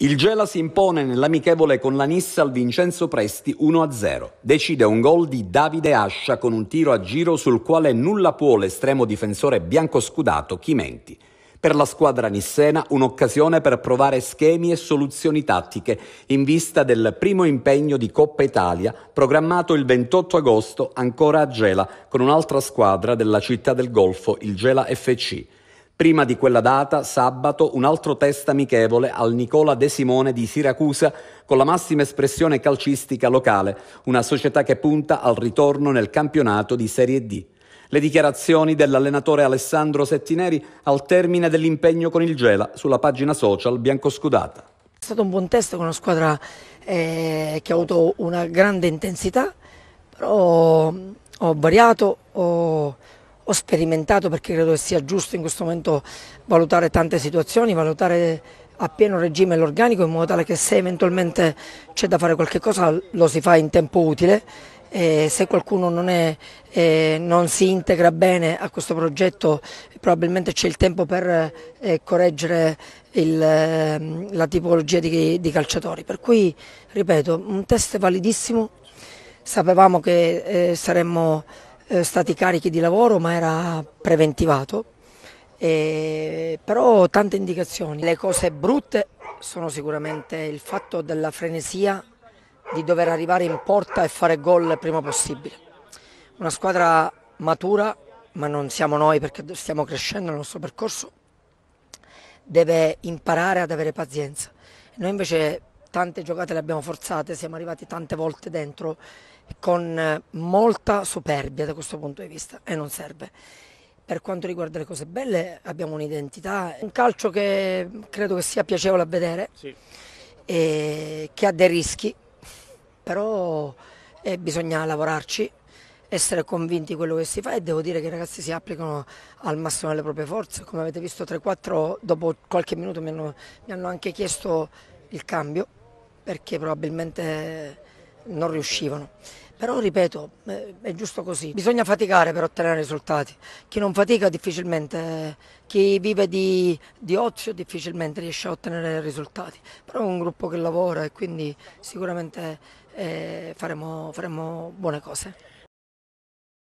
Il Gela si impone nell'amichevole con la Nissa al Vincenzo Presti 1-0. Decide un gol di Davide Ascia con un tiro a giro sul quale nulla può l'estremo difensore biancoscudato Chimenti. Per la squadra nissena un'occasione per provare schemi e soluzioni tattiche in vista del primo impegno di Coppa Italia programmato il 28 agosto ancora a Gela con un'altra squadra della città del Golfo, il Gela FC. Prima di quella data, sabato, un altro test amichevole al Nicola De Simone di Siracusa con la massima espressione calcistica locale, una società che punta al ritorno nel campionato di Serie D. Le dichiarazioni dell'allenatore Alessandro Settineri al termine dell'impegno con il Gela sulla pagina social biancoscudata. È stato un buon test con una squadra eh, che ha avuto una grande intensità, però ho variato, ho ho sperimentato perché credo che sia giusto in questo momento valutare tante situazioni, valutare a pieno regime l'organico in modo tale che se eventualmente c'è da fare qualche cosa lo si fa in tempo utile e se qualcuno non, è, eh, non si integra bene a questo progetto probabilmente c'è il tempo per eh, correggere il, eh, la tipologia di, di calciatori. Per cui, ripeto, un test validissimo, sapevamo che eh, saremmo eh, stati carichi di lavoro ma era preventivato, e, però tante indicazioni. Le cose brutte sono sicuramente il fatto della frenesia di dover arrivare in porta e fare gol il prima possibile. Una squadra matura, ma non siamo noi perché stiamo crescendo nel nostro percorso, deve imparare ad avere pazienza. Noi invece tante giocate le abbiamo forzate, siamo arrivati tante volte dentro con eh, molta superbia da questo punto di vista e non serve. Per quanto riguarda le cose belle abbiamo un'identità, un calcio che credo che sia piacevole a vedere, sì. che ha dei rischi, però eh, bisogna lavorarci, essere convinti di quello che si fa e devo dire che i ragazzi si applicano al massimo delle proprie forze. Come avete visto 3-4 dopo qualche minuto mi hanno, mi hanno anche chiesto il cambio perché probabilmente non riuscivano. Però ripeto, eh, è giusto così. Bisogna faticare per ottenere risultati. Chi non fatica difficilmente, chi vive di, di ozio difficilmente riesce a ottenere risultati. Però è un gruppo che lavora e quindi sicuramente eh, faremo, faremo buone cose.